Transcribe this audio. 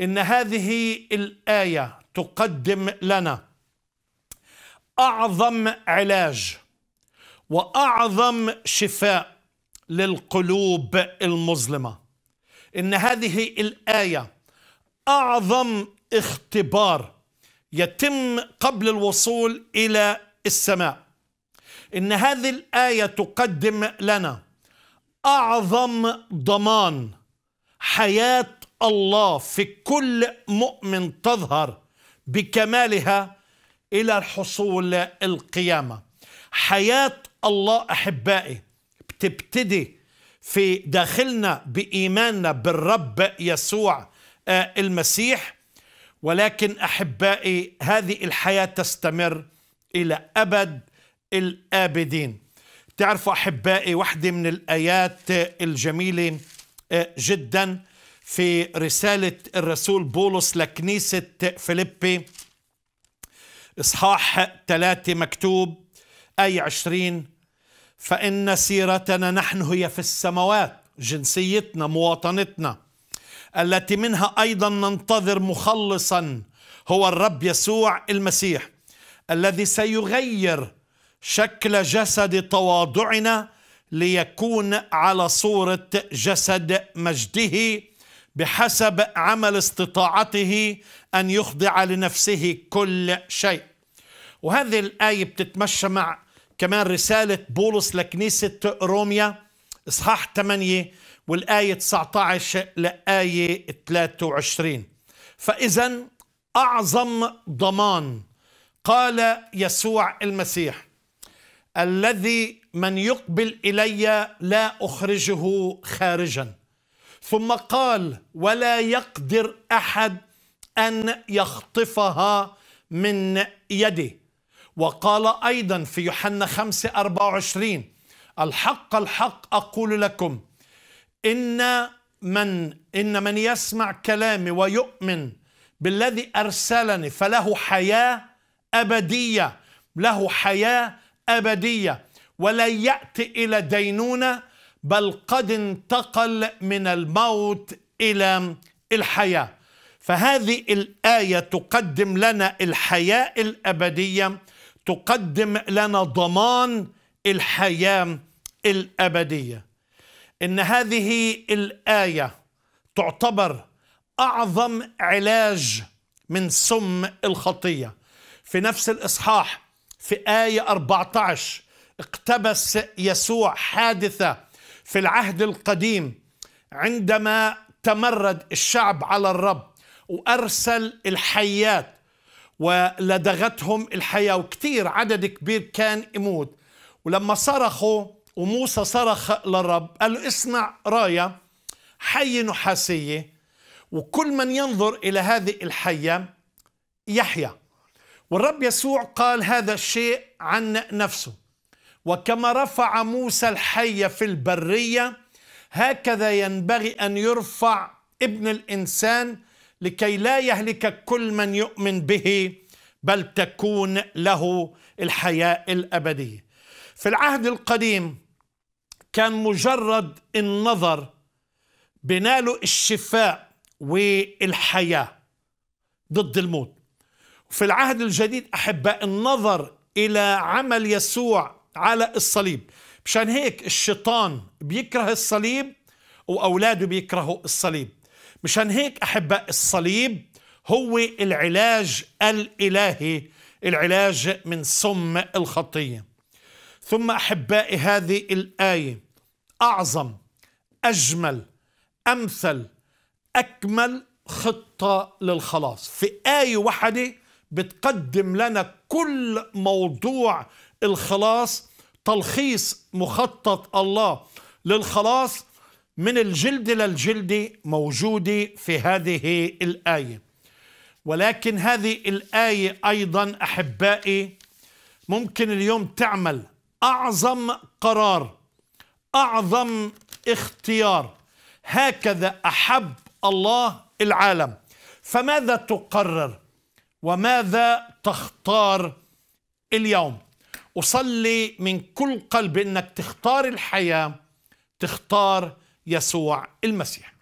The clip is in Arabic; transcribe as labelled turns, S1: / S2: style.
S1: ان هذه الايه تقدم لنا اعظم علاج واعظم شفاء للقلوب المظلمه ان هذه الايه اعظم اختبار يتم قبل الوصول الى السماء ان هذه الايه تقدم لنا اعظم ضمان حياه الله في كل مؤمن تظهر بكمالها إلى الحصول القيامة حياة الله أحبائي بتبتدي في داخلنا بإيماننا بالرب يسوع آه، المسيح ولكن أحبائي هذه الحياة تستمر إلى أبد الآبدين تعرفوا أحبائي واحدة من الآيات الجميلة آه، جداً في رسالة الرسول بولس لكنيسة فيليبي إصحاح ثلاثة مكتوب أي 20 فإن سيرتنا نحن هي في السماوات جنسيتنا مواطنتنا التي منها أيضا ننتظر مخلصا هو الرب يسوع المسيح الذي سيغير شكل جسد تواضعنا ليكون على صورة جسد مجده بحسب عمل استطاعته أن يخضع لنفسه كل شيء وهذه الآية بتتمشى مع كمان رسالة بولس لكنيسة روميا إصحاح 8 والآية 19 لآية 23 فإذا أعظم ضمان قال يسوع المسيح الذي من يقبل إلي لا أخرجه خارجا ثم قال ولا يقدر احد ان يخطفها من يده وقال ايضا في يوحنا 5 24 الحق الحق اقول لكم ان من ان من يسمع كلامي ويؤمن بالذي ارسلني فله حياه ابديه له حياه ابديه ولا ياتي الى دينونه بل قد انتقل من الموت إلى الحياة فهذه الآية تقدم لنا الحياة الأبدية تقدم لنا ضمان الحياة الأبدية إن هذه الآية تعتبر أعظم علاج من سم الخطية في نفس الإصحاح في آية 14 اقتبس يسوع حادثة في العهد القديم عندما تمرد الشعب على الرب وأرسل الحيات ولدغتهم الحياة وكثير عدد كبير كان يموت ولما صرخوا وموسى صرخ للرب قال له اصنع راية حية نحاسية وكل من ينظر إلى هذه الحية يحيا والرب يسوع قال هذا الشيء عن نفسه وكما رفع موسى الحي في البرية هكذا ينبغي أن يرفع ابن الإنسان لكي لا يهلك كل من يؤمن به بل تكون له الحياة الأبدية في العهد القديم كان مجرد النظر بناله الشفاء والحياة ضد الموت في العهد الجديد أحباء النظر إلى عمل يسوع على الصليب مشان هيك الشيطان بيكره الصليب وأولاده بيكرهوا الصليب مشان هيك أحباء الصليب هو العلاج الإلهي العلاج من سم الخطية ثم أحبائي هذه الآية أعظم أجمل أمثل أكمل خطة للخلاص في آية واحدة بتقدم لنا كل موضوع الخلاص تلخيص مخطط الله للخلاص من الجلد للجلد موجودة في هذه الآية ولكن هذه الآية أيضا أحبائي ممكن اليوم تعمل أعظم قرار أعظم اختيار هكذا أحب الله العالم فماذا تقرر وماذا تختار اليوم أصلي من كل قلب أنك تختار الحياة تختار يسوع المسيح